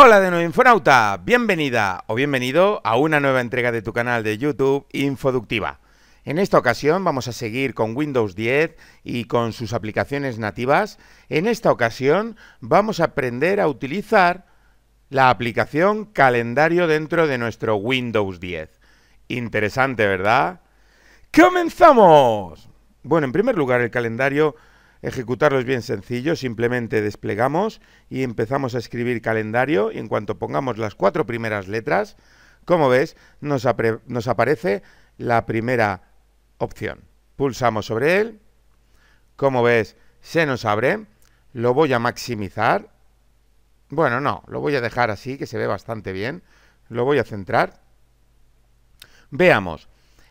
Hola de nuevo Infonauta, bienvenida o bienvenido a una nueva entrega de tu canal de YouTube Infoductiva. En esta ocasión vamos a seguir con Windows 10 y con sus aplicaciones nativas. En esta ocasión vamos a aprender a utilizar la aplicación calendario dentro de nuestro Windows 10. Interesante, ¿verdad? ¡Comenzamos! Bueno, en primer lugar, el calendario Ejecutarlo es bien sencillo, simplemente desplegamos y empezamos a escribir calendario y en cuanto pongamos las cuatro primeras letras, como ves, nos, nos aparece la primera opción. Pulsamos sobre él, como ves, se nos abre, lo voy a maximizar, bueno, no, lo voy a dejar así, que se ve bastante bien, lo voy a centrar. Veamos,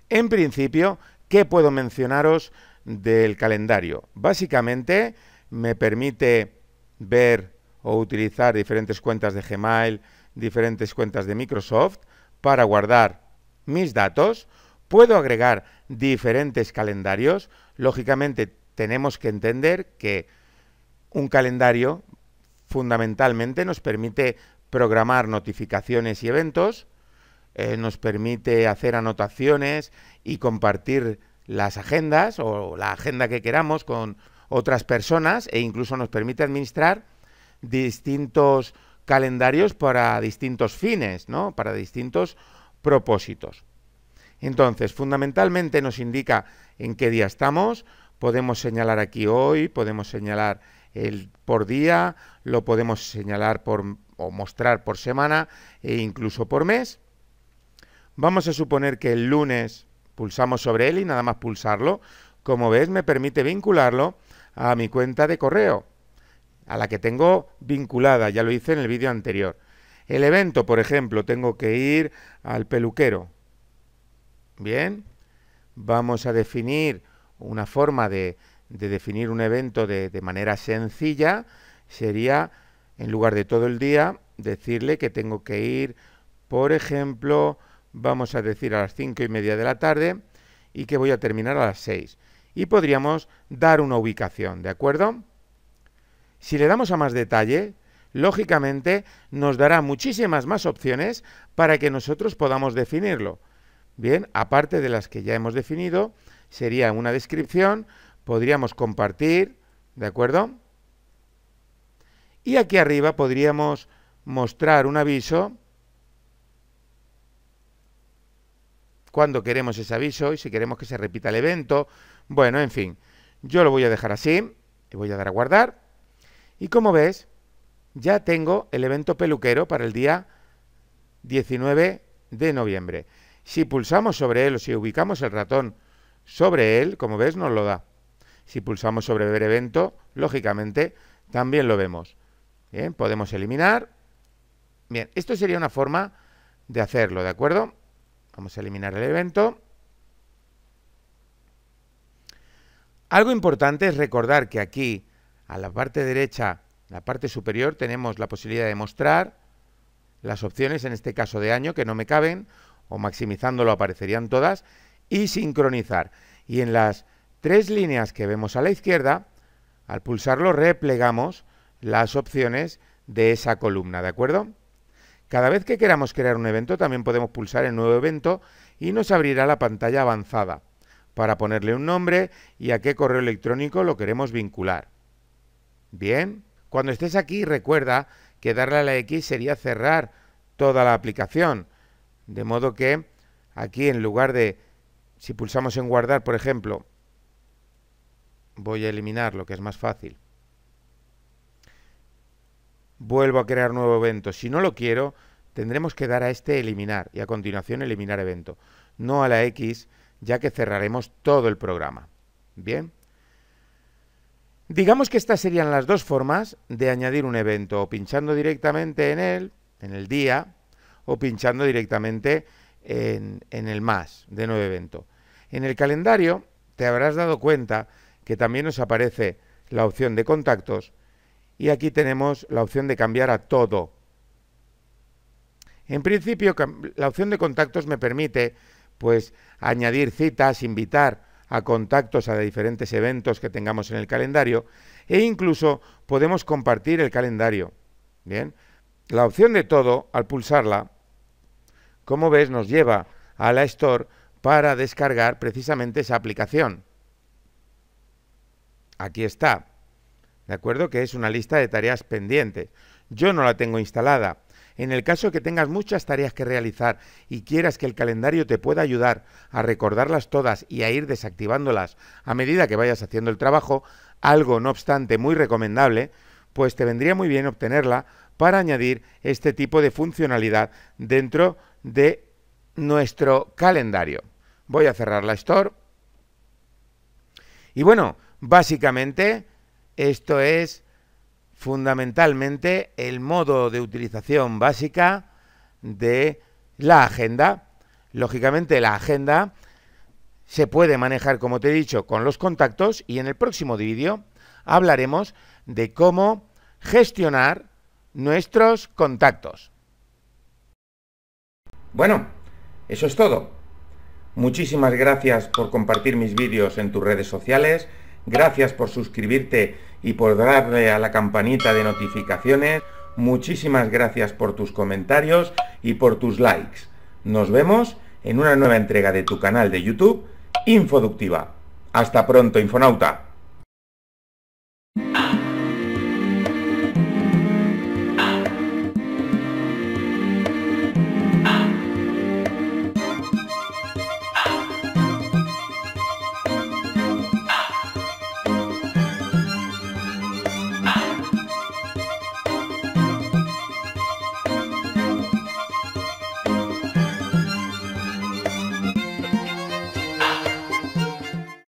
en principio, ¿qué puedo mencionaros? del calendario. Básicamente me permite ver o utilizar diferentes cuentas de Gmail, diferentes cuentas de Microsoft para guardar mis datos. Puedo agregar diferentes calendarios. Lógicamente tenemos que entender que un calendario fundamentalmente nos permite programar notificaciones y eventos, eh, nos permite hacer anotaciones y compartir las agendas o la agenda que queramos con otras personas e incluso nos permite administrar distintos calendarios para distintos fines, ¿no? Para distintos propósitos. Entonces, fundamentalmente nos indica en qué día estamos, podemos señalar aquí hoy, podemos señalar el por día, lo podemos señalar por o mostrar por semana e incluso por mes. Vamos a suponer que el lunes Pulsamos sobre él y nada más pulsarlo, como ves, me permite vincularlo a mi cuenta de correo, a la que tengo vinculada, ya lo hice en el vídeo anterior. El evento, por ejemplo, tengo que ir al peluquero. Bien, vamos a definir una forma de, definir un evento de manera sencilla. Sería, en lugar de todo el día, decirle que tengo que ir, por ejemplo, vamos a decir a las cinco y media de la tarde y que voy a terminar a las 6. Y podríamos dar una ubicación, ¿de acuerdo? Si le damos a más detalle, lógicamente nos dará muchísimas más opciones para que nosotros podamos definirlo. Bien, aparte de las que ya hemos definido, sería una descripción, podríamos compartir, ¿de acuerdo? Y aquí arriba podríamos mostrar un aviso cuando queremos ese aviso y si queremos que se repita el evento. Bueno, en fin, yo lo voy a dejar así, y voy a dar a guardar. Y como ves, ya tengo el evento peluquero para el día 19 de noviembre. Si pulsamos sobre él o si ubicamos el ratón sobre él, como ves, nos lo da. Si pulsamos sobre ver evento, lógicamente, también lo vemos. podemos eliminar. Bien, esto sería una forma de hacerlo, ¿de acuerdo? Vamos a eliminar el evento. Algo importante es recordar que aquí, a la parte derecha, la parte superior, tenemos la posibilidad de mostrar las opciones, en este caso de año, que no me caben, o maximizándolo aparecerían todas, y sincronizar. Y en las tres líneas que vemos a la izquierda, al pulsarlo replegamos las opciones de esa columna, ¿de acuerdo? Cada vez que queramos crear un evento también podemos pulsar en Nuevo evento y nos abrirá la pantalla avanzada para ponerle un nombre y a qué correo electrónico lo queremos vincular. Bien, cuando estés aquí recuerda que darle a la X sería cerrar toda la aplicación, de modo que aquí en lugar de, si pulsamos en guardar por ejemplo, voy a eliminar lo que es más fácil, vuelvo a crear nuevo evento. Si no lo quiero, tendremos que dar a este eliminar y a continuación eliminar evento, no a la X, ya que cerraremos todo el programa. Bien. Digamos que estas serían las dos formas de añadir un evento, o pinchando directamente en él, en el día, o pinchando directamente en, en el más de nuevo evento. En el calendario te habrás dado cuenta que también nos aparece la opción de contactos y aquí tenemos la opción de cambiar a todo en principio, la opción de contactos me permite pues añadir citas, invitar a contactos a diferentes eventos que tengamos en el calendario e incluso podemos compartir el calendario. Bien, la opción de todo al pulsarla, como ves, nos lleva a la Store para descargar precisamente esa aplicación. Aquí está. ¿De acuerdo? Que es una lista de tareas pendientes. Yo no la tengo instalada en el caso que tengas muchas tareas que realizar y quieras que el calendario te pueda ayudar a recordarlas todas y a ir desactivándolas a medida que vayas haciendo el trabajo, algo no obstante muy recomendable, pues te vendría muy bien obtenerla para añadir este tipo de funcionalidad dentro de nuestro calendario. Voy a cerrar la store. Y bueno, básicamente esto es fundamentalmente el modo de utilización básica de la agenda. Lógicamente la agenda se puede manejar, como te he dicho, con los contactos y en el próximo vídeo hablaremos de cómo gestionar nuestros contactos. Bueno, eso es todo. Muchísimas gracias por compartir mis vídeos en tus redes sociales Gracias por suscribirte y por darle a la campanita de notificaciones. Muchísimas gracias por tus comentarios y por tus likes. Nos vemos en una nueva entrega de tu canal de YouTube, Infoductiva. Hasta pronto, Infonauta.